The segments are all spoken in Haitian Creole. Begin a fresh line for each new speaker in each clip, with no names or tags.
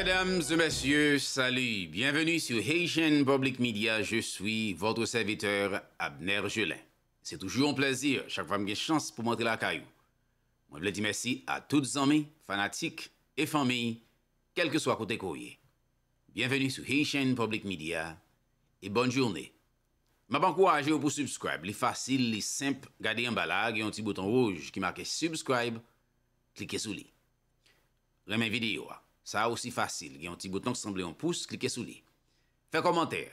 Mesdames et messieurs, salut. Bienvenue sur Haitian Public Media. Je suis votre serviteur Abner Jelin. C'est toujours un plaisir, chaque fois que j'ai chance pour montrer la caillou. je veux dire merci à toutes les amis, fanatiques et familles, quel que soit côté courrier. Bienvenue sur Haitian Public Media et bonne journée. Je courage pour subscribe. C'est facile, les simple. Gardez en bas et un petit bouton rouge qui marque subscribe. Cliquez sur les. Remets vidéo. Hein. Sa ou si fasil, gen yon ti bouton k semble yon pouce, klike sou li. Fè komantèr,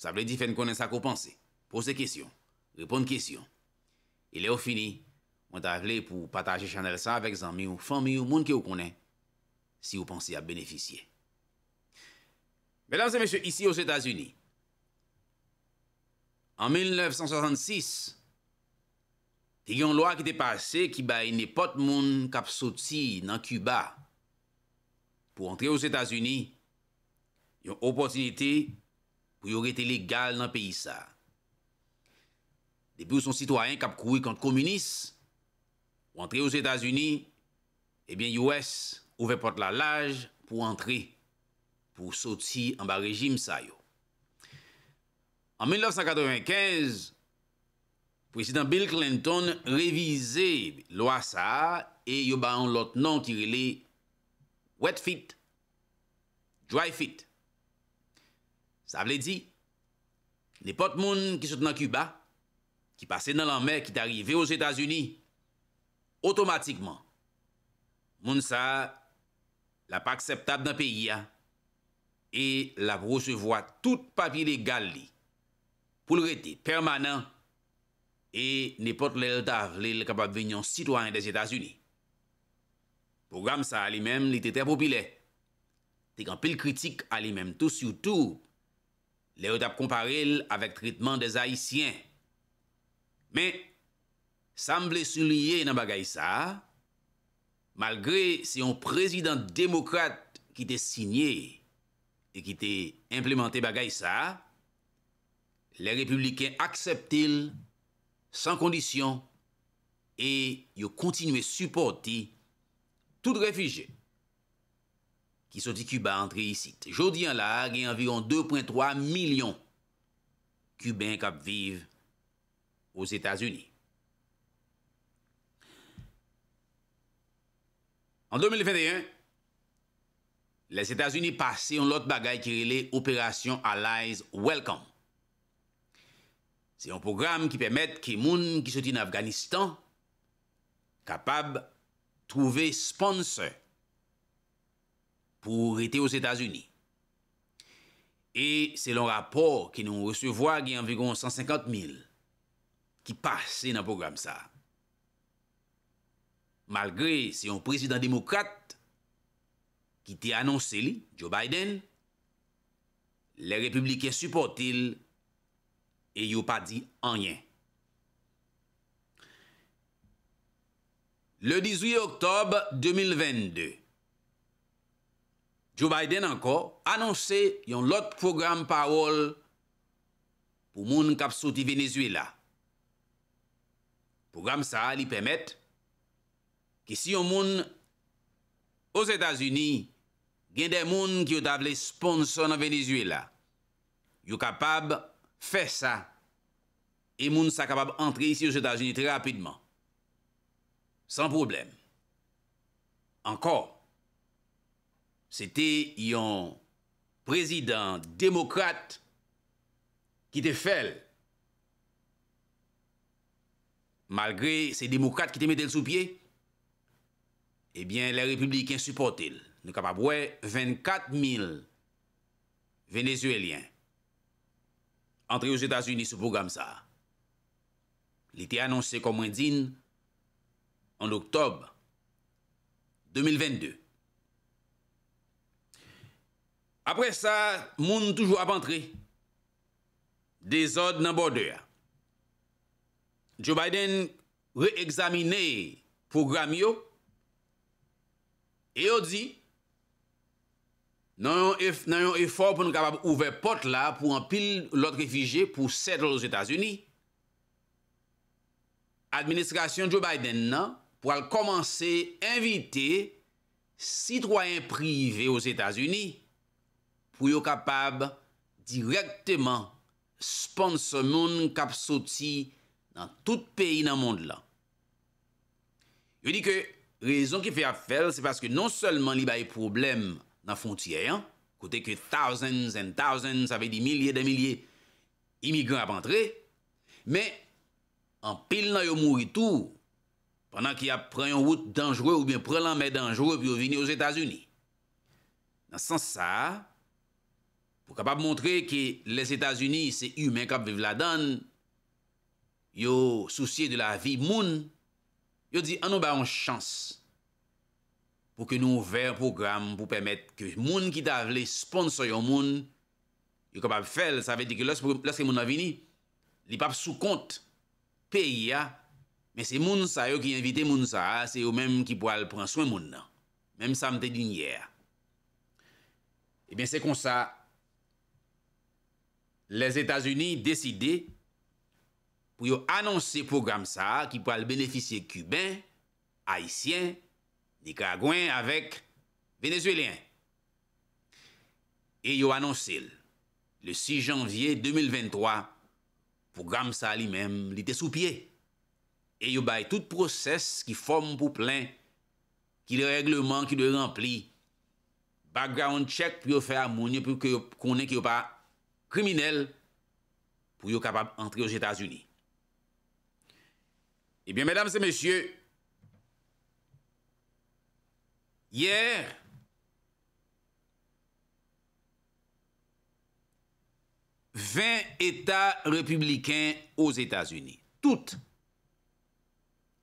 sa vle di fè n konen sa k ou panse. Pose kèsyon, repon kèsyon. E le ou fini, mwen ta vle pou pataje chanel sa vek zan mi ou fan mi ou moun ki ou konen, si ou panse a beneficye. Mèlan se mèche, isi ou Sétas-Uni, an 1966, te gen lwa ki te pase ki ba yon ne pot moun kap soti nan Cuba, pou antre yo s'Etats-Unis, yon opotinite pou yon rete legal nan peyi sa. Depi ou son sitwayen kap koui kont komunis, eh pou antre yo s'Etats-Unis, ebyen US ouve pot la laj pou antre, pou soti an ba rejim sa yo. An 1995, prezident Bill Clinton revize lo a sa e yo ba an lotnon tirele wet fit, dry fit. Sa vle di, ne pot moun ki sot nan Cuba, ki pase nan lan mer ki tarive yo Zeta Zuni, otomatikman, moun sa la pa akseptab nan peyi ya, e la brosevoa tout papi legal li, pou l rete permanent, e ne pot lel tavle l kapab venyon sitwany de Zeta Zuni. Pou gam sa alimem li te ter popile, te kan pil kritik alimem, tout sou tout, le o tap komparel avek tritman de zaissien. Men, sanble sou liye nan bagay sa, malgre se yon prezident demokrate ki te signye e ki te implemente bagay sa, le republiken akseptil san kondisyon e yo kontinwe supporti tout réfugié qui dit Cuba entrer ici. Jodi en là, il y a environ 2.3 millions Cubains qui vivent aux États-Unis. En 2021, les États-Unis passaient en l'autre bagaille qui est l'opération « Allies Welcome. C'est un programme qui permet que les gens qui sont en Afghanistan capables trouve sponsor pou rete ou s'Etats-Unis. E se lon rapor ki nou recevo agi anvegon 150 mil ki pase nan program sa. Malgre se yon prezident demokrate ki te anonse li, Joe Biden, le republiken supportil e yo pa di anyen. Le 18 oktob 2022, Joe Biden anko anonse yon lot programe parol pou moun kap soti Venezuela. Program sa li pemet ki si yon moun o Zeta Zuni gen de moun ki yo table sponsor nan Venezuela. Yo kapab fe sa e moun sa kapab antre yi si yo Zeta Zuni tre rapidman. San problem. Ankor, se te yon prezident demokrate ki te fel malgre se demokrate ki te metel sou pye, ebyen le eh republikan supportil nou ka pa bouè 24 mil venezuelien antre yon Etats-Unis sou pou gamsa. Li te anonsè komwen dinn en l'Octobre 2022. Apre sa, moun toujou ap antre, desod nan borde ya. Joe Biden re-examine pou gram yo, e yo di, nan yon efor non, non, pou nou kapab ouve pot la, pou an pil lot refije pou sèdre los Etats-Unis. Administrasyon Joe Biden nan, pou al komanse invite sitwoyen prive os Etats-Unis pou yo kapab direkteman sponsor moun kap soti nan tout peyi nan moun de lan. Yo di ke rezon ki fe ap fel, se paske non selman li baye problem nan fontiyen, kote ke thousands and thousands, ave di milye de milye imigran ap antre, me an pil nan yo mou itou, penan ki ap preyon wout dangjwe ou bien prelan mè dangjwe pou yo vini os Etats-Unis. Nan san sa, pou kapap montre ki les Etats-Unis se yu men kap viv la dan, yo souciye de la vi moun, yo di anou ah ba an chans pou ke nou ver program pou pemet ke moun ki ta vle sponsor yo moun, yo kapap fel, sa ve di ki leske moun avini, li pap sou kont peyi ya, Men se moun sa yo ki invite moun sa, se non. eh yo menm ki po al pran swen moun nan, menm samte dun yer. E ben se kon sa, les Etats-Unis deside pou yo annonse pou Gam Sa ki po al benefisye Kuben, Aisyen, Nikagwen, avek Venezuelen. E yo annonse le 6 janvye 2023 pou Gam Sa li menm li te sou piey. E yo bay tout proses ki form pou plen, ki de reglement ki de rempli, background check pou yo fè amonye, pou yo konen ki yo pa kriminel, pou yo kapab antre yo Etats-Unis. Ebyen, eh mesdames et messieurs, yèr, 20 Etats republikans yo Etats-Unis. Toutes.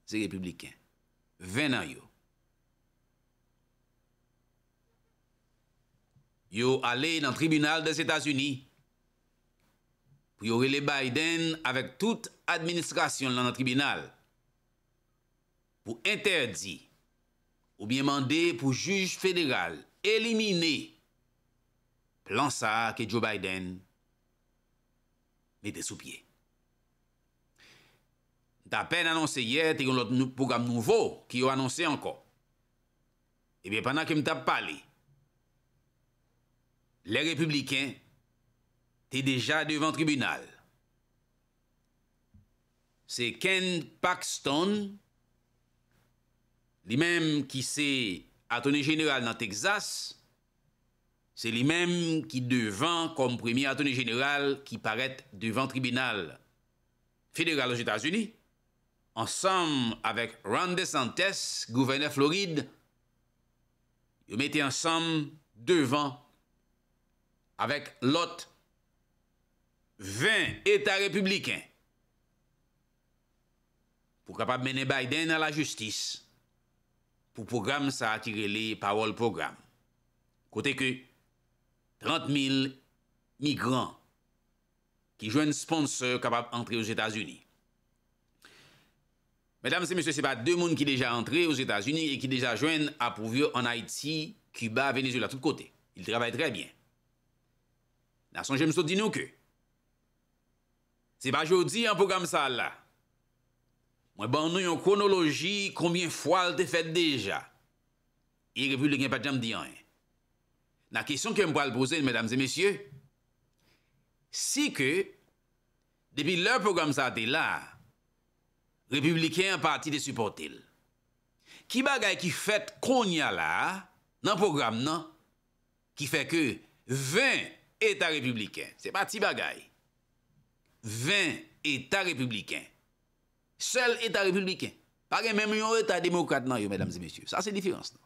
Se republiken, ve nan yo. Yo ale nan tribunal de Sétas-Uni pou yo rele Biden avèk tout administrasyon nan nan tribunal pou interdi ou bien mande pou juj federal elimine plan sa ke Joe Biden mette sou piye. Ta pen anonse yè, te yon lout pougram nouvo ki yo anonse ankon. Ebyen, panak kem ta pali, le republiken te deja devan tribunal. Se Ken Paxton, li menm ki se atone general nan Texas, se li menm ki devan kom premi atone general ki paret devan tribunal federal an USA, ensemble avec Ron DeSantis, gouverneur Floride, ils mettez ensemble devant avec l'autre 20 États républicains pour capable mener Biden à la justice pour programme ça attirer les paroles programme. Côté que 30 000 migrants qui jouent un sponsor capable d'entrer aux États-Unis. Mesdames et messieurs, se pa de moun ki deja entre aux Etats-Unis e ki deja jwen apouvye en Haiti, Cuba, Venezuela, tout kote. Il trabaye tre bien. Na son jemso di nou ke? Se pa jodi an pou gam sa la? Mwen ban nou yon kronoloji, konbyen fwa al te fet deja? E revu le gen pa jam di an. Na kesyon ke mwa al pose, mesdames et messieurs, si ke, depi lè pou gam sa te la, Republiken pati de supportil. Ki bagay ki fet konya la nan program nan, ki fet ke 20 etat republiken, se pati bagay, 20 etat republiken, sel etat republiken, bagay menmou yon etat demokrate nan yo, mèdames et mèsyou, sa se difirans nan.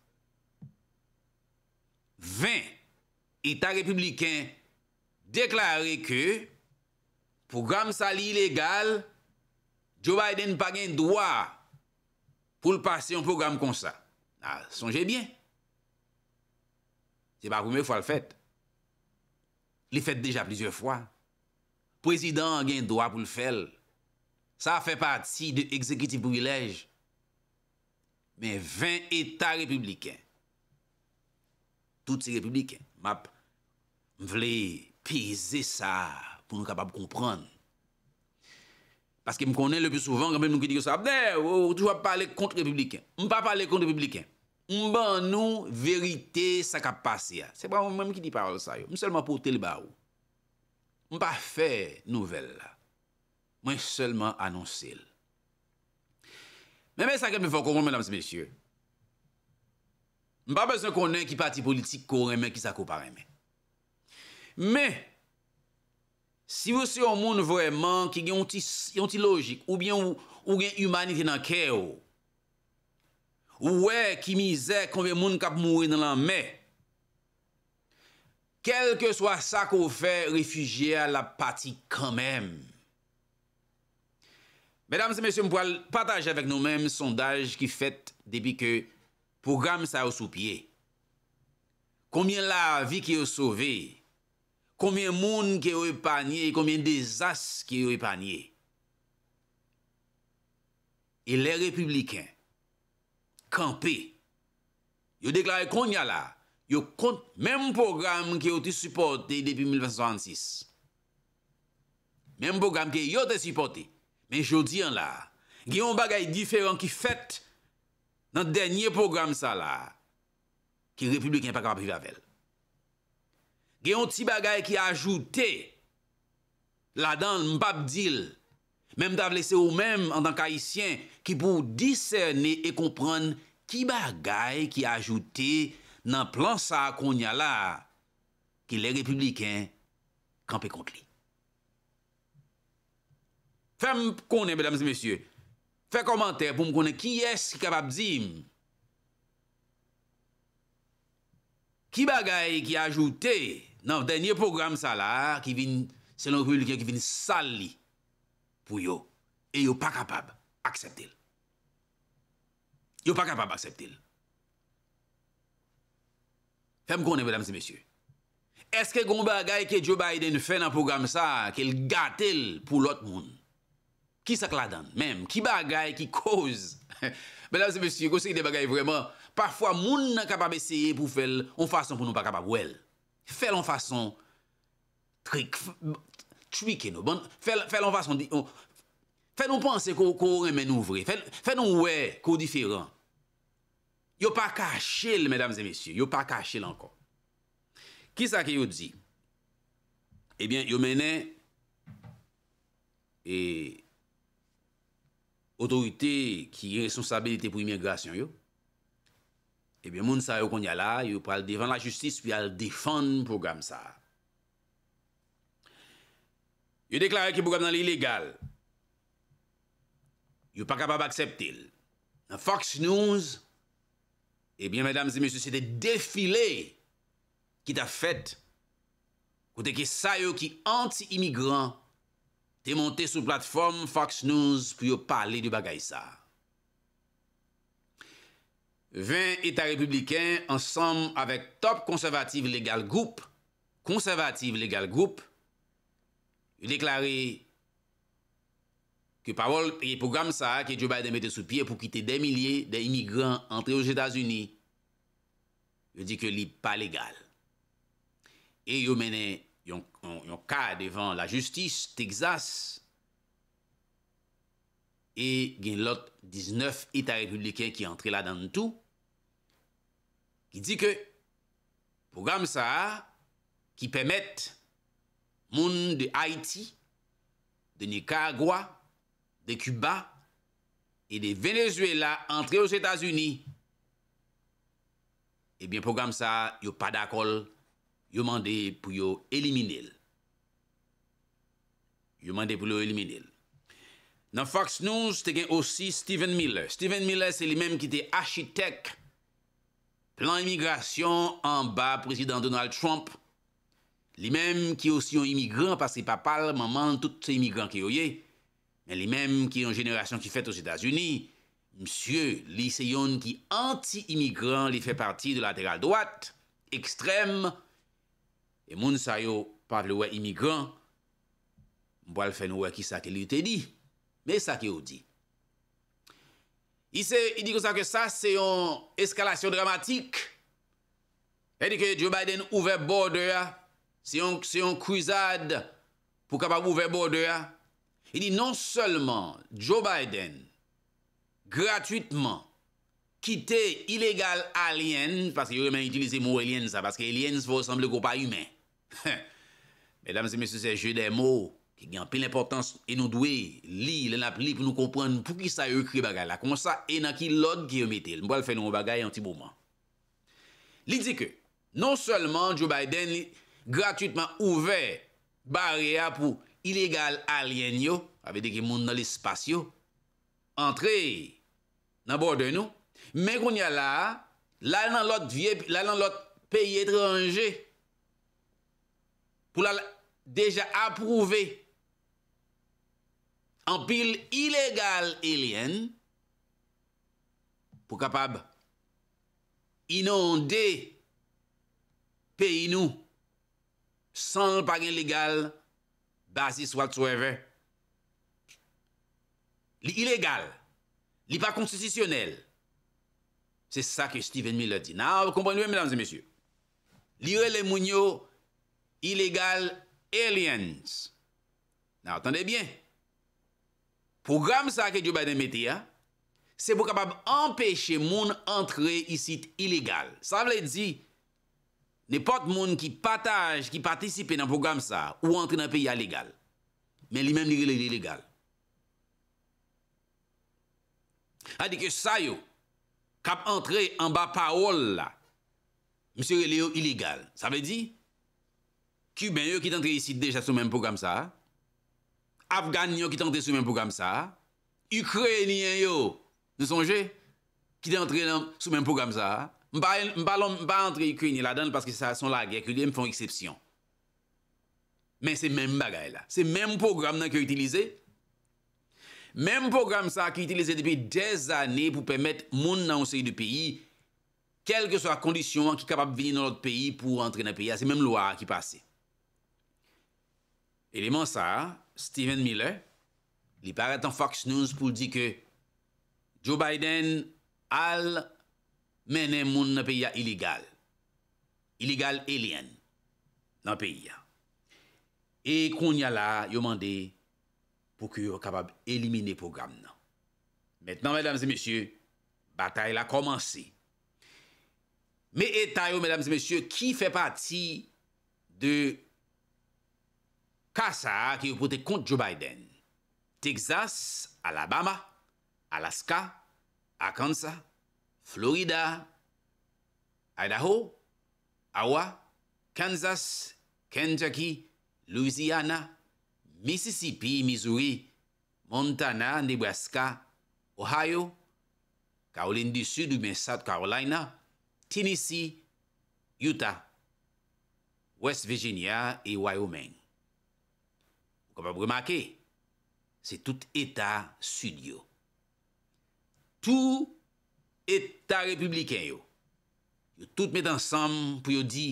20 etat republiken deklaré ke program sali ilegal Joe Biden pa gen doa pou l'passe yon program kon sa. Sonje bien. Se pa pou mè fwa l'fèt. Li fèt deja plizye fwa. Prezident gen doa pou l'fèl. Sa fè pati de exekutif pou vilèj. Men 20 etat republiken. Touti republiken. M vle pise sa pou nou kapab kompranm. Paske m konen le pyo souvan, oh, oh, m m moun ki diyo sa, Mwen mou toujwa pale kont republiken. M moun pa pale kont republiken. M ban nou verite sa kapase ya. Se bra m moun moun ki di paral sa yo. M moun selman pou te le barou. M moun pa fe nouvel la. M moun selman anonsel. M mè sa kem me fokou moun mesdames et messieurs. M moun pa bezè konen ki pati politik kore mè ki sa kopare mè. Mè. Si wè se yon moun vwèman ki gen yon ti logik, ou bien ou gen humanity nan kè ou, ou wè ki mizè konwè moun kap mwoui nan lan mè, kel ke swa sa konw fè refujiye a la pati kanmèm. Mèdam se mèsyon mpwa patajè avèk nou mèm sondaj ki fèt debi ke program sa yo sou pye. Konmè la vi ki yo souvey. konmye moun ki yo e panye, konmye dezas ki yo e panye. E le republiken, kanpe, yo deklarè konya la, yo kont, menm program ki yo te supporte depi 1936, menm program ki yo te supporte, men jodi an la, gen yon bagay diferent ki fèt nan denye program sa la, ki republiken pa kama privavel. gen yon ti bagay ki ajoute la dan mpap dil, men m da vlese ou menm an dan kaissyen ki pou diserne e kompran ki bagay ki ajoute nan plan sa konya la ki le republiken kampe kont li. Fè m konen, bedan mse-messye, fè komantè pou m konen ki es ki kapap zim ki bagay ki ajoute nan denye program sa la ki vin sali pou yo e yo pa kapab akseptil. Yo pa kapab akseptil. Fem konen, bedamzi mesyu. Eske kon bagay ke Joe Biden fè nan program sa ke l gatel pou lot moun? Ki sak la dan? Mem, ki bagay ki koz? Bedamzi mesyu, kon se yi de bagay vreman parfwa moun nan kapab eseye pou fèl ou fason pou nou pa kapab wèl. Fè l'on fason trik, trik e nou bon, fè l'on fason di, fè l'on pense kou remen ouvre, fè l'on ouè kou diferan. Yo pa kache l, mesdames et messieurs, yo pa kache l ankon. Kisa ki yo di, ebyen eh yo mene, e, eh, otorite ki resonsabilite pou imigrasyon yo, Ebyen eh moun sa yo kon ya la, yo pou al defan la justis, pi al defan program sa. Yo deklare ki bou gam nan li legal, yo pa kapab akseptil. Nan Fox News, ebyen eh mèdames et mèdames, se te defile ki ta fèt, kote ki sa yo ki anti-imigran, te monte sou platform Fox News, pi yo pale di bagay sa. 20 etat republiken ansam avèk top konservatif legal group, konservatif legal group, yu deklarè ki parol yi program sa ki djou bay demete sou piye pou kite demilye de imigran antre yo Jeta Zuni, yu di ke li pa legal. E yu menè yon ka devan la justis Texas e gen lot 19 etat republiken ki antre la dan tout, Ki di ke, program sa ki pemet moun de Haiti, de Nicaragua, de Cuba, et de Venezuela entre aux Etats-Unis, et eh bien program sa, yo pa d'accol, yo mande pou yo eliminele. Yo mande pou yo eliminele. Nan Fox News, te gen osi Stephen Miller. Stephen Miller, se li menm ki te achitek, l'immigration en bas président Donald Trump les mêmes qui aussi un immigrant parce que papa maman tous ces immigrants qui y mais les mêmes qui ont une génération qui fait aux États-Unis monsieur Lyseyon qui anti-immigrant il fait partie de la droite extrême et moun sa parle de immigrant on je le faire nous qui ça qu'il dit mais ça qui dit I di kon sa ke sa se yon eskalasyon dramatik. E di ke Joe Biden ouve borde ya, se yon kouzade pou kapak ouve borde ya. I di non selman Joe Biden gratuitman kite ilegal alien, paske yon remen itilize mou alien sa, paske alien se fò resamble kou pa yumen. Medan se mè se seje de mou. Gyan pe l'importans e nou dwe Li lè nap li pou nou kompran pou ki sa yo kri bagay la Koman sa ena ki lot ki yo metel Mbo al fè nou bagay an ti bouman Li di ke Non selman Joe Biden Gratuitman ouve Baria pou ilégal alyen yo Avede ki moun nan le spasyo Entre Nan borde nou Men koun ya la La nan lot peyi etre anje Pou la Deja aprouve an pil ilegal alien, pou kapab inonde pe inou, san l pa gen legal basis whatsoever. Li ilegal, li pa konstitutionel, se sa ke Stephen Miller di. Na, konponye mwen, mesdames et mesyou. Li re le mounyo ilegal aliens. Na, non, otande bien. Pougram sa ke djoubade meti ya, se pou kapab empèche moun antre isit ilegal. Sa vle di, ne pot moun ki pataj, ki patisipe nan pougram sa ou antre nan peyi a legal. Men li men li re le ilegal. Adike sa yo, kap antre an ba parol la, msè re le yo ilegal. Sa vle di, ki ben yo ki antre isit deja sou men pougram sa a. Afgan yon ki tante sou men program sa, Ukrenyen yon, ne sonje, ki tante sou men program sa, mba lom mba antre Ukrenyen la dan paske sa son la gèk, yon fèm fon eksepsyon. Men se men bagay la. Se men program nan ki yo itilize, men program sa ki itilize depi 10 ane pou pèmèt moun nan ou se yon de peyi, kelke so a kondisyon an ki kapap vini nan lout peyi pou antre nan peyi, a se men lo a ki pase. Eleman sa, Stephen Miller, li paret an Fox News pou di ke Joe Biden al menen moun nan peya iligal. Iligal alien nan peya. E konya la yo mande pou ki yo kapab elimine program nan. Metnan, mesdames et messieurs, batay la komanse. Me etay yo, mesdames et messieurs, ki fe pati de... qui qui pouvez contre Joe Biden. Texas, Alabama, Alaska, Arkansas, Florida, Idaho, Iowa, Kansas, Kentucky, Louisiana, Mississippi, Missouri, Montana, Nebraska, Ohio, Caroline du Sud South Carolina, Tennessee, Utah, West Virginia et Wyoming. pa pou remake, se tout etat sud yo. Tout etat republiken yo. Yo tout met ansam pou yo di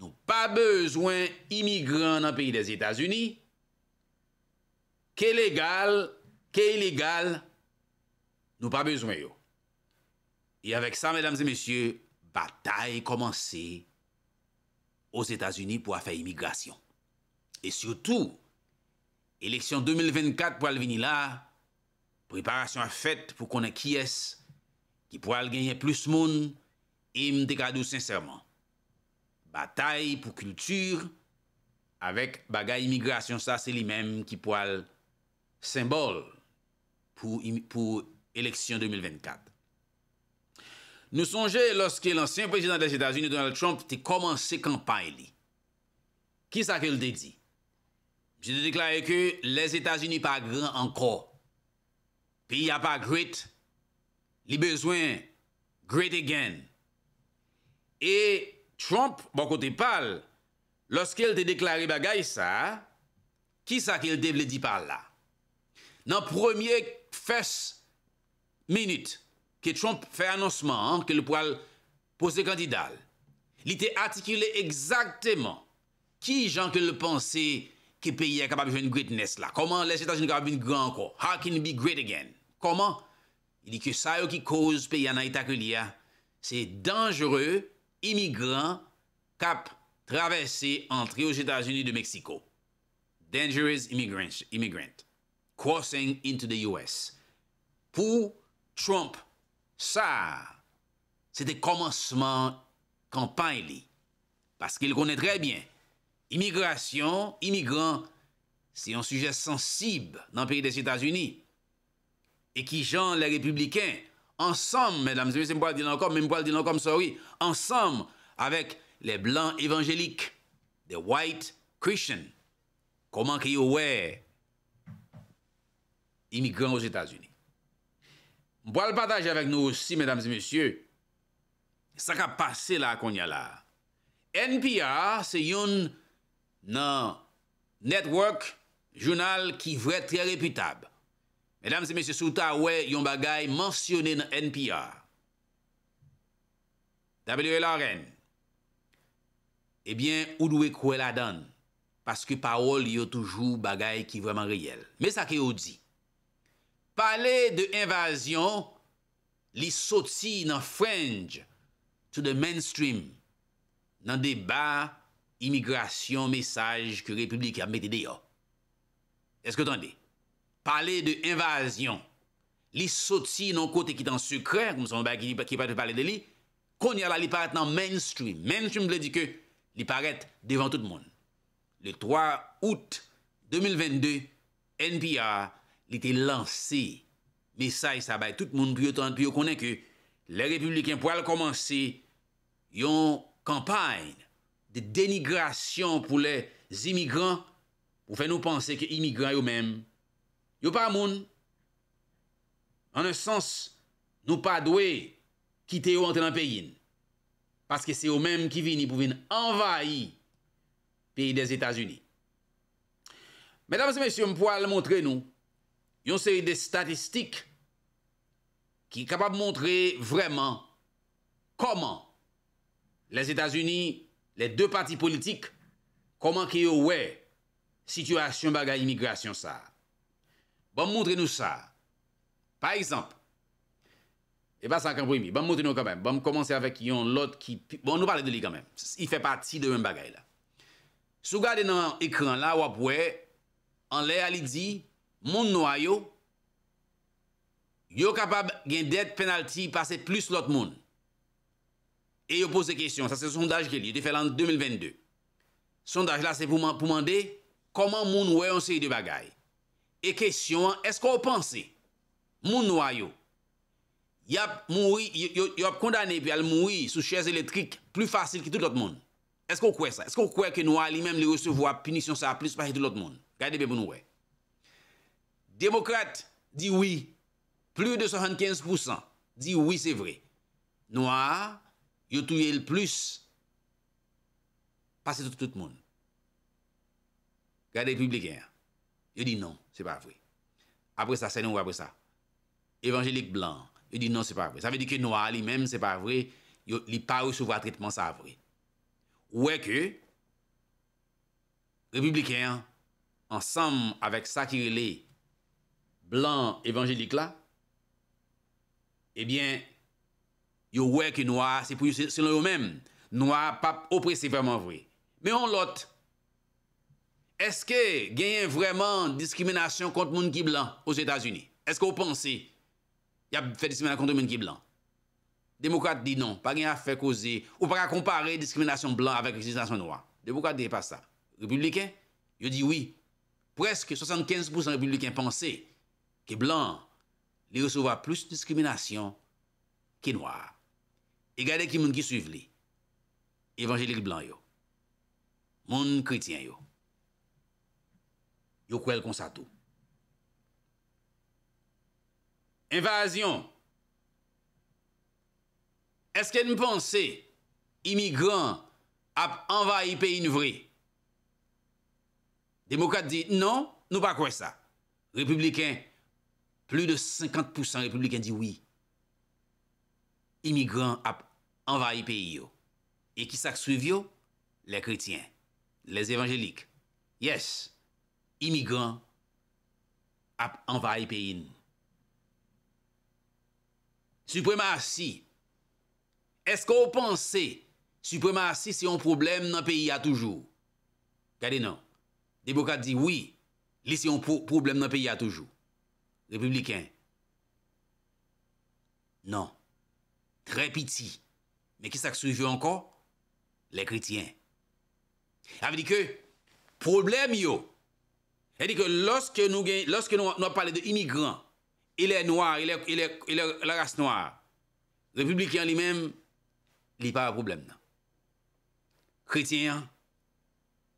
nou pa bezwen imigran nan peyi des Etats-Unis ke legal, ke illegal, nou pa bezwen yo. Y e avek sa, mesdames et messieurs, batay komanse os Etats-Unis pou a fe imigrasyon. E sio tou Eleksyon 2024 pou al vini la, preparasyon a fèt pou konen ki es, ki pou al genye plus moun, im e dekade ou sensèrman. Bataï pou kultur, avèk bagay imigrasyon, sa se li mèm ki pou al sembol pou eleksyon 2024. Nou sonje loske lansyen prezident des Etats-Unis, Donald Trump, te komanse kampan li. Ki sa ke l de di? Je te deklare ke les Etats-Unis pa gran anko, pi ya pa great, li bezwen great again. Et Trump, bon kote pal, loske el te deklare bagay sa, ki sa ke el devle di pal la? Nan premier fes minute ke Trump fè annonsman ke le poal pose kandidal, li te atikile exakteman ki jan ke le panse Ke peyi a kapabive yon greatness la? Koman les Etats-Unis kapabive yon grand ko? How can it be great again? Koman? Il yon sa yo ki koz peyi anay takulia. Se dangereux imigrant kap travesse antre yon Etats-Unis de Meksiko. Dangerous immigrant crossing into the U.S. Po Trump, sa, se de komansman kampany li. Paske il kone trebyen. Immigrasyon, imigran, se yon suje sensib nan peri des Etats-Unis e ki jan le republikan ansam, mesdames et messieurs, mbwal di lankom, mbwal di lankom sori, ansam avèk le blan evanjelik, the white Christian, koman ki yon wè imigran os Etats-Unis. Mbwal pataj avèk nou osi, mesdames et messieurs, sa ka pase la konya la. NPR se yon nan netwok jounal ki vwè trè reputab. Mèdam se mèsyè sou ta wè yon bagay mansyonè nan NPR. WLRN. Ebyen, eh ou dwe kouè la dan? Paske paol yon toujou bagay ki vwèman reyel. Mè sa ke ou di. Pale de invasyon, li soti nan fringe to the mainstream nan debat imigrasyon, mesaj, ki republikan mette de yo. Eske tande, pale de invasyon, li soti non kote ki tan sukren, koum son ba ki pati pale de li, konye la li paret nan mainstream, mainstream li di ke, li paret devan tout moun. Le 3 out 2022, NPR li te lansi, mesaj sa bay tout moun, pi yo tande, pi yo konen ke, le republikan pou al komansi, yon kampayn, de denigrasyon pou les imigran, pou fè nou panse ke imigran yo mèm, yo pa moun, nan nan sens, nou pa dwe, kite yo ante nan peyin, paske se yo mèm ki vin, pou vin envayi, peyi des Etats-Unis. Mèdames et messieurs, m pou al montre nou, yon seri de statistik, ki kapab montre vreman, koman, les Etats-Unis, Le dè pati politik, koman ki yo wè situasyon bagay imigrasyon sa. Bon moutre nou sa. Par exemple, e pa sankan pou imi, bon moutre nou kamem, bon mou komanse avèk yon lot ki, bon nou pale de li kamem, i fè pati de wè bagay la. Sou gade nan ekran la wap wè, an lè alidzi, moun nou a yo, yo kapab gen det penalti pase plus lot moun. E yo pose kèsyon, sa se sondaj ke li, yo te fè lan 2022. Sondaj la se pou mande, koman moun wè yon seyi de bagay? E kèsyon, eskò ou panse? Moun wè yo? Yap moun wè, yo ap kondane pi al moun wè, sou chèze elektrik, plu fasil ki tout lout moun. Eskò ou kwe sa? Eskò ou kwe ke moun wè li mèm li resevo ap punisyon sa ap plu se fasi tout lout moun? Gadebe moun wè. Demokrate di wè, plu de 75%, di wè se vre. Noir, yo touye l plus pase tout tout moun. Gade republikan, yo di non, se pa vre. Apre sa, se nou apre sa. Evangelik blan, yo di non, se pa vre. Sa ve di ke noa li men, se pa vre, yo li pa ou sou vrat ritman, se pa vre. Ou e ke, republikan, ansam avèk sa ki rele blan evangelik la, ebyen, eh yo voyez que noir c'est pour selon eux-mêmes noir pas oppressé vraiment vrai mais on l'autre est-ce que gagne vraiment discrimination contre monde qui blanc aux États-Unis est-ce que vous pensez y a fait discrimination contre monde qui blanc démocrate dit non pas rien à faire causer ou pas à comparer discrimination blanc avec discrimination noire démocrate disent pas ça républicain je dis oui presque 75% des républicains pensaient que blanc les recevra plus de discrimination que noir E gade ki moun ki suiv li. Evangeli li blan yo. Moun kritien yo. Yo kou el konsato. Invasion. Eske n'pense imigran ap anva yi pe in vre? Demokat di, non, nou pa kwe sa. Republiken, plus de 50% republiken di oui. imigran ap anvaye peyi yo. E ki sak suy vyo? Le kretien. Le evanjelik. Yes, imigran ap anvaye peyin. Supremasi. Esko panse supremasi si yon problem nan peyi a toujou? Gade nan. Diboka di, oui, li si yon problem nan peyi a toujou. Republiken. Nan. Nan. très petit. Mais qui ça encore? Les chrétiens. Ça veut dire que, problème yo, cest que lorsque nous, lorsque nous, parlons d'immigrants, il est noir, il est, la race noire, républicain lui-même, il n'y pas de problème. Non. Chrétien,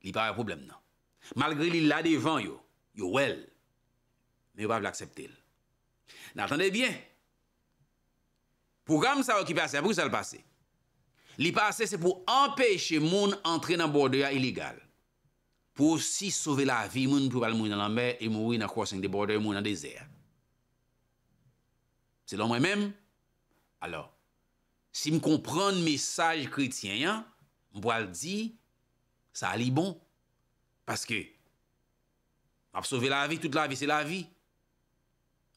il n'y pas de problème. Malgré les là devant, yo, yo well, mais il ne va pas l'accepter. N'attendez bien. Pou gam sa wak ki pase, apou sa l'pase? Li pase se pou empèche moun antre nan bordoya iligal. Pou osi sove la vi moun pou pal moun nan la mer e moun wè nan krosen de bordoya e moun nan dezer. Se l'an mwen mèm, alò, si m konpran mè saj kri tiyen, m pou al di, sa al li bon. Paske, ap sove la vi, tout la vi se la vi.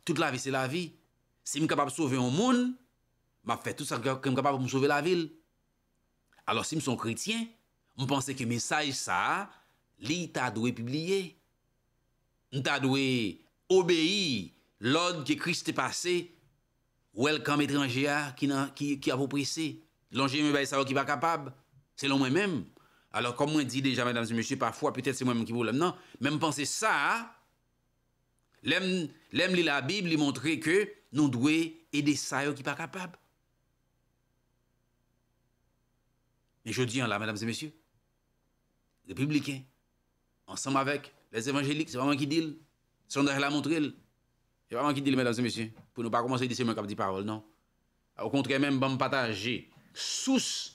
Tout la vi se la vi. Si m kap ap sove moun moun, m ap fè tout sa kèm kapab m souve la vil. Alors si m son kretien, m panse kèm mensaj sa, li ta dwe pibliye. N ta dwe obèye lòd kè kristi pase, welkom etre anjea ki ap oprese. Lòn jèm m baye sa wèk ki pa kapab. Se lòm mwen mèm. Alors kom mwen di deja mèdansi mèchè, pa fwa, pètèl se mwen m kivou lèm nan. Mèm panse sa, lèm li la bib li montre kèm nou dwe edè sa wèk ki pa kapab. Et je dis, là, mesdames et messieurs, républicains, ensemble avec les évangéliques, c'est vraiment qui dit, le l'a montre. C'est vraiment qui dit, mesdames et messieurs, pour ne pas commencer à dire c'est moi qui parole, non. Au contraire, même, bon partager sous,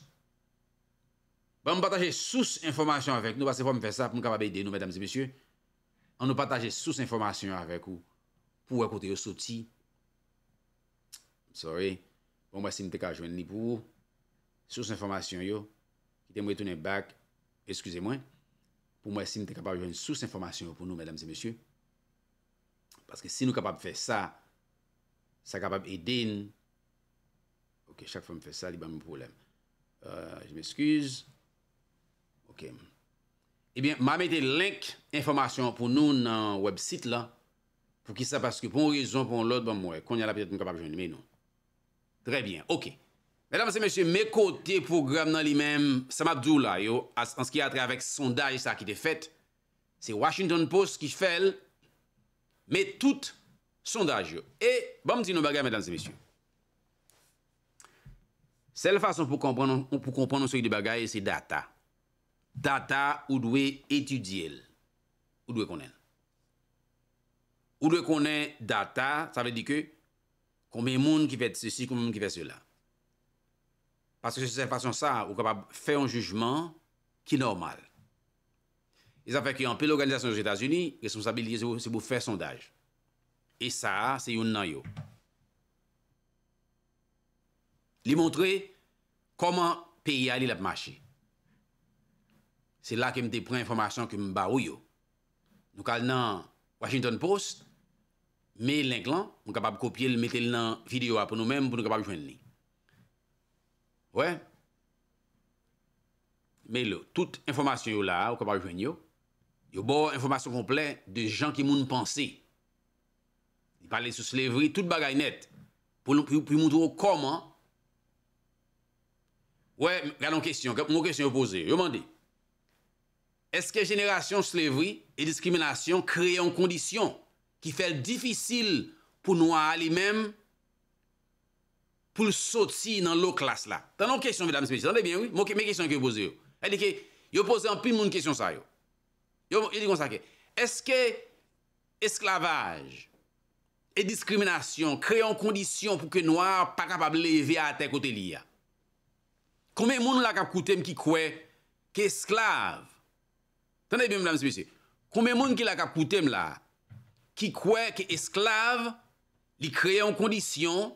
bon partager sous information avec nous, parce que faut me faire ça pour nous capable aider nous, mesdames et messieurs, on nous partager sous information avec vous pour écouter vos sorti. Sorry. Bon, moi, si je ne pour sous information, yo. Demwe tounen bak, eskouze mwen, pou mwen si nou te kapab joun sou se informasyon pou nou, mèdames et mèsyou. Paske si nou kapab fè sa, sa kapab eden. Ok, chak fèm fè sa, li ban mwen pou lèm. Je m'eskouze. Euh, ok. Ebyen, mwen amète link informasyon pou nou nan web site la. Pou ki sa paske pou mwen rezon, pou mwen lòd, pou mwen mwen mwen, konye la pète nou kapab joun men nou. Trè bien, ok. Mesdames et messieurs, me kote program nan li men Samabdou la yo, anski atre avek sondaj sa ki te fet se Washington Post ki fel bon, me tout sondaj yo. E, bom ti nou bagay mesdames et messieurs Sel fason pou kompon pou kompon nou soy de bagay, se data data ou dwe etudiel ou dwe konen ou dwe konen data, sa ve di ke konbe moun ki fet se si, konbe moun ki fet se la Paske se se fasyon sa, ou kapab fè yon jujman ki normal. E zafè ki yon pe l'organizasyon jous Etats-Unis, resonsabilize si pou fè sondaj. E sa, se yon nan yo. Li montre, koman pe yali lèp mache. Se la kem te pren informasyon kem barou yo. Nou kal nan Washington Post, me lèk lan, mou kapab kopye lèm metè lè nan video a pou nou mèm, pou nou kapab jwen lèk. Mè lò, tout informasyon yo la, yo bo informasyon komple, de jan ki moun panse. Palè sou slevri, tout bagay net, pou moun drou koman. Mè lò, moun kèsyon yo pose, yo mè di. Eske jenèrasyon slevri e diskriminasyon kreye an kondisyon ki fèl difisil pou nou a li mèm pou soti nan lo klas la. Tanon kèsyon, mè damse mè sè, tanon mè kèsyon ki yo pose yo. Yo pose anpil moun kèsyon sa yo. Yo di kon sa ke, eske esklavaj e diskriminasyon kreye an kondisyon pou ke Noir pa kapab leve a te kote li ya? Kome moun la kap koutem ki kwe ki esklav? Tanon mè mè damse mè sè, kome moun ki la kap koutem la ki kwe ki esklav li kreye an kondisyon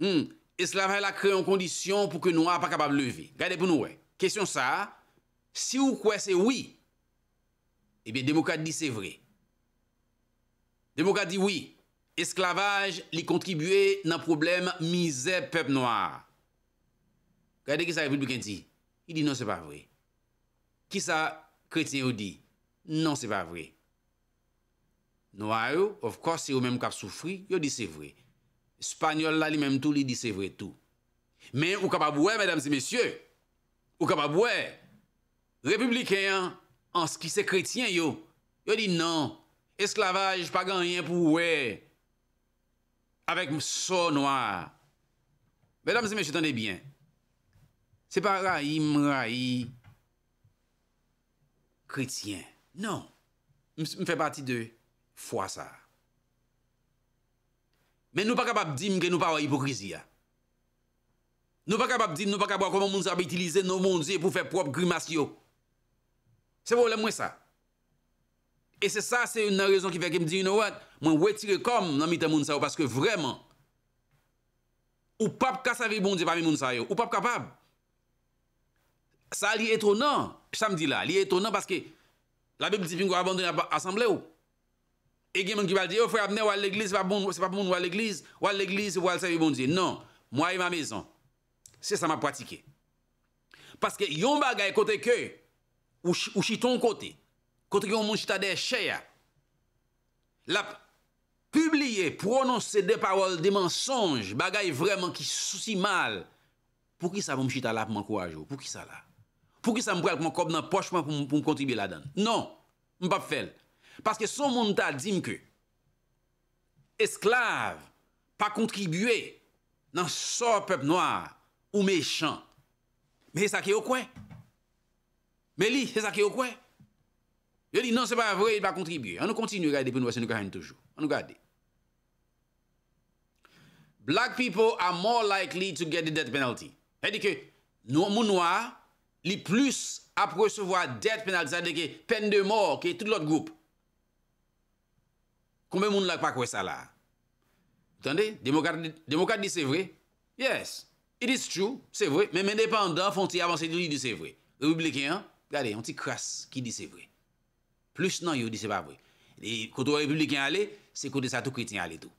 Hmm. Esclavage la kre en kondisyon pou ke nou a pa kapab leve Gade pou nou we Kesyon sa Si ou kwe se oui Ebe demokat di se vre Demokat di oui Esclavage li kontribue nan problem mize pep nou a Gade ki sa repute bou ken di Ki di nou se pa vre Ki sa kreti ou di non, Nou se pa vre Nou a ou Of course si ou menm kap soufri Yo di se vre Spanyol la li menm tou li di se vre tou. Men, ou kapabouè, mèdames et messieurs, ou kapabouè, republikè an, anski se kretien yo, yo di nan, esklavage pa gan yè pou wè, avèk msò noè. Mèdames et messieurs, tande bien, se pa raim raim, msò noè, kretien, nan, msò mfè pati de fwa sa. Men nou pa kapap dim gen nou pa wè hipokrizia. Nou pa kapap dim, nou pa kapap wè koman mounsa wè itilize nou mounje pou fè prop grimasyo. Se wè wè mwen sa. E se sa se yon rezon ki fè gen mwen di, you know what, mwen wè tire kom nan mwen mounsa wè, ou paske vreman, ou pap kas avè mounje pa mwen mounsa yo, ou pap kapab. Sa li etonan, sa m di la, li etonan paske la Bible tipi mwen kwa abandonè a asamble wè. E gen moun ki bal di, o oh, frè apne wale l'eglise, se pa bon, pou moun wale l'eglise, wale l'eglise, wale se mi bondi. Non, mou a yon ma mezon. Se sa ma pratike. Paske yon bagay kote ke, ou chi ton kote, kote ki yon moun chita de cheya, la publie, prononse de parol, de mensonge, bagay vreman ki souci mal, pou ki sa pou mou chita la pou moun kouajou, pou ki sa la. Pou ki sa mou pral pou moun kob nan pochman pou moun kontibye la dan. Non, mou pap fel. Paske son moun ta dim ke, esklav pa kontribuye nan sor pep noy ou mechand. Me li, se sa ki yo kwen. Me li, se sa ki yo kwen. Yo li, nan se pa vre, pa kontribuye. An nou kontinu yu gade pou nou se nou gade toujou. An nou gade. Black people are more likely to get the death penalty. He di ke, moun noy, li plus ap resevo a death penalty sa deke pen de mor ke tout lout group. Koumen moun lak pa kwe sa la? Utande? Demokat di se vre? Yes. It is true. Se vre. Mem indepandant fon ti avanse di di se vre. Republiken, gade, onti kras ki di se vre. Plush nan yo di se pa vre. Li koto republiken ale, se kote sa tou kriten ale tou.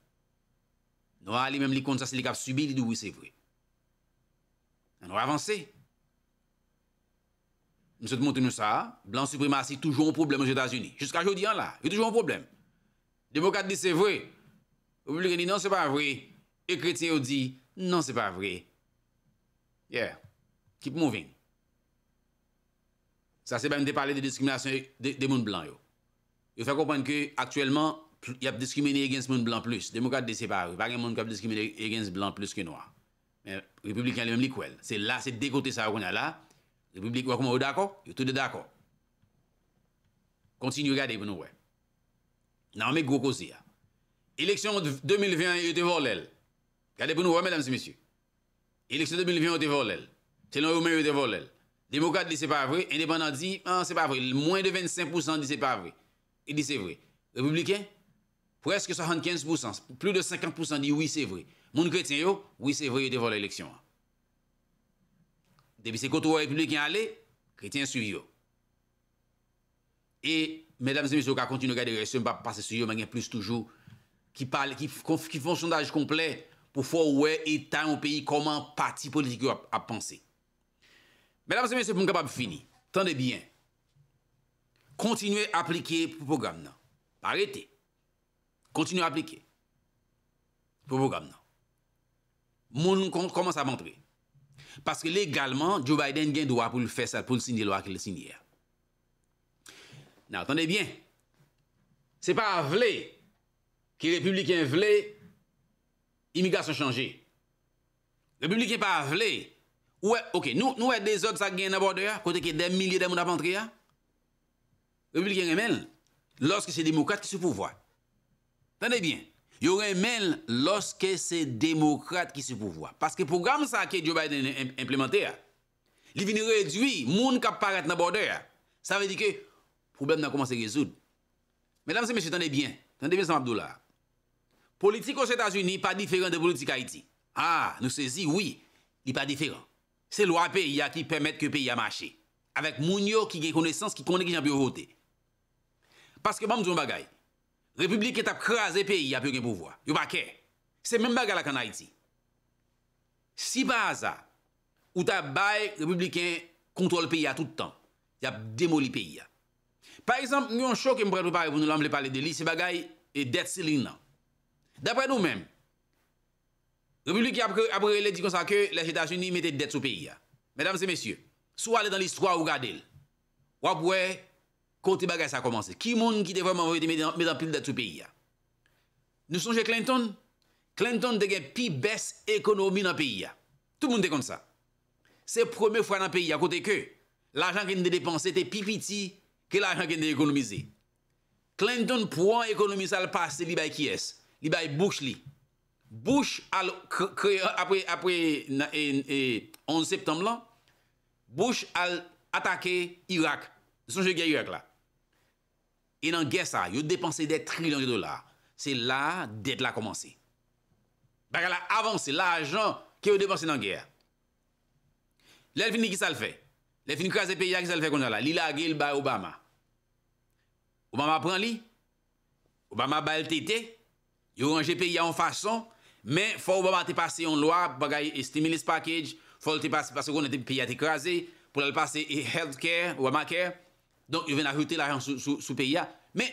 Nou ale mem li konta se li kap subi, li di wou se vre. Nou avanse. Moun se te monten nou sa, blan supremasi toujou an problem yo tas uni. Juska jodi an la, yo toujou an problem. Moun se te monten nou sa, Demokat di se vwe, ou blikani nan se pa vwe, e kreti ou di nan se pa vwe. Yeah, keep moving. Sa se ba mde pale de diskriminasyon de moun blan yo. Yo fe kompon ke aktuelman, yap diskrimini e genz moun blan plus, demokat di se pa vwe, pari moun kap diskrimini e genz blan plus ke noa. Men, republikan le mwen likwel. Se la, se dekote sa wakon ya la, republik wakon wakon wakon, yo tout de dako. Kontinu gade pou nou wè. Non, mais gros kozi hein. Élection 2020 yote était lèl. vous pour nous, mesdames et messieurs. Élection 2020 yote vor C'est Selon vous, mè yote vor Démocrate dit c'est pas vrai, indépendant dit ah, c'est pas vrai, moins de 25% dit c'est pas vrai. Il dit c'est vrai. Républicain presque 75%, plus de 50% dit oui c'est vrai. Mon chrétien yo, oui c'est vrai devant l'élection. Hein. Depuis c'est côté républicain les chrétien suivi Et mesdames et messieurs, qui continuent à regarder les pas passer sur eux, mais il plus toujours, qui, qui, font un sondage complet pour voir où est l'État, un pays, comment parti politique a, pensé. Mesdames et messieurs, pour capable finir, tendez bien. Continuez à appliquer le programme. Arrêtez. Continuez à appliquer le programme. Mon commence à montrer. Parce que légalement, Joe Biden a droit pour le faire ça, pour le signer, le signer. Nan, tande bien, se pa vle, ki republiken vle, imigras se chanje. Republiken pa vle, ou e, ok, nou e dezod sa gen na borde ya, kote ke dem milye dem moun apantri ya, republiken remel, loske se demokrat ki se pouvoi. Tande bien, yo remel loske se democrat ki se pouvoi. Paske program sa ke Joe Biden implemente ya, li vini redwi, moun kap paret na borde ya, sa vini di ke, problem nan koman se rezoud. Mèdame se mèche, tande bien, tande bien San Abdoulaye. Politik ou Chetazouni, pa diferent de politik Haiti. Ah, nou se zi, oui, li pa diferent. Se lwa peyi a ki permèt ke peyi a maché. Avèk moun yo ki gen kone sens, ki kone ki jan piyo vote. Paske mèm djoun bagay, republik ke tap kraze peyi a peyo gen pouvoa. Yo pa kè. Se mèm bagay la kan Haiti. Si pa aza, ou tap bay republiken kontrol peyi a tout tan, ya demoli peyi a. Par exemple, mi yon chok yon bret pou pare, pou nou lamble pale de lise bagay e det se lin nan. Dapre nou men, lopilou ki apre li di konsa ke, lè Chetasyouni mette det sou peyi ya. Medam se mesye, sou ale dan l'histoire ou gade l. Wap we, kote bagay sa komanse. Ki moun ki te voman vwete mette an pil det sou peyi ya? Nou sonje Clinton? Clinton te gen pi bes ekonomi nan peyi ya. Tout moun te kont sa. Se premi fwa nan peyi ya, kote ke l'ajan ki n de depanse te pi piti Kel ajan ken de ekonomize? Clinton pou an ekonomize al passe li bay kyes? Li bay Bush li? Bush al kre apre 11 e, e, septemblan, Bush al atake Irak. Son jen gen Irak la. E nan ger sa, yo depanse de trilyon de dolar. Se la, det la komanse. Bak al avanse la ajan ke yo depanse nan ger. Le finik ki sal fey. Le fin krasi peya ki sa le fe konja la. Li la gil ba Obama. Obama pran li. Obama ba el tete. Yo anje peya an fason. Men, fwa Obama te pase yon loa bagay e stimulus package. Fwa te pase, pase konen te peya te krasi. Pwa le pase e health care, Obama care. Donk yo ven a rute la ran sou peya. Men,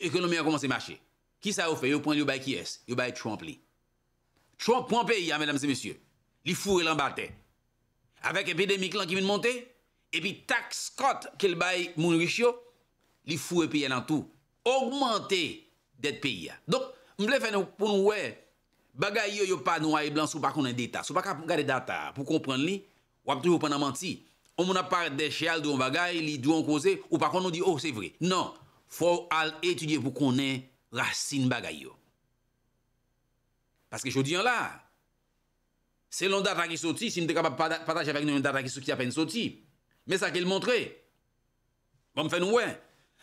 ekonomya komanse mache. Ki sa ou fe? Yo pon li yo bay ki es? Yo bay Trump li. Trump pon peya, menam se mesye. Li fure lan baten. Avek epidemik lan ki vin monte. Epi tak skot ke l bay moun rish yo, li fwe peye lan tou. Ongmante det peye. Donk, mble fwe pou nou we, bagay yo yo pa nou a e blan sou pa konen deta. Sou pa ka pou gade data pou kompren li, wap tri pou konen manti. O moun ap pare de che al dou an bagay, li dou an kose, ou pa konen di oh se vre. Non, fwo al etudye pou konen rassin bagay yo. Paske chou diyon la, se lon data ki soti, si mte kapap pataj apak nou yon data ki soti apen soti, Mais ça qu'il montrait. Bon, me faire nous, ouais.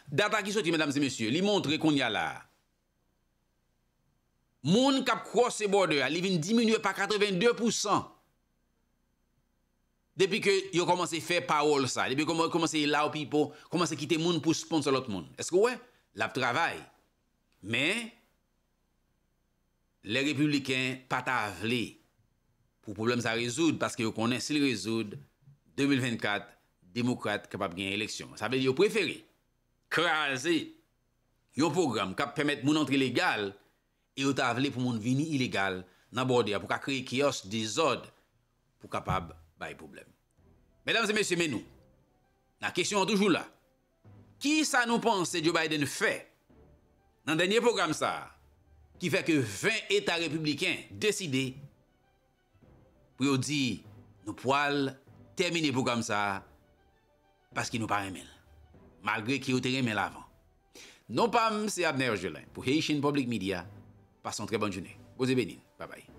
Data qui sorti, mesdames et messieurs, il montre qu'on y a là. Moun kap cross border, il vient diminuer par 82%. Depuis que yo commencé faire parole ça, depuis que commencé là people, commencé quitter moun pour sponsor l'autre monde. Est-ce que ouais, la travail. Mais les républicains pas tavlé pour problème ça résoudre parce que yo connaissent s'il résoudre 2024 demokrate kapab genye eleksyon. Sa be di yo preferi, kral si, yo program kap permit moun antre legal e yo ta avle pou moun vini ilegal nan bordea pou ka krey kiosk de zod pou kapab baye problem. Medam se mesye menou, nan kesyon an toujou la, ki sa nou pense Joe Biden fè nan denye program sa ki fè ke 20 etat republiken deside pou yo di nou poal termine program sa parce qu'il nous pas malgré malgré qu'il était remel avant. Non pas c'est Abner Jolin pour Haitian Public Media. Passons très bonne journée. Vous êtes bénis. Bye bye.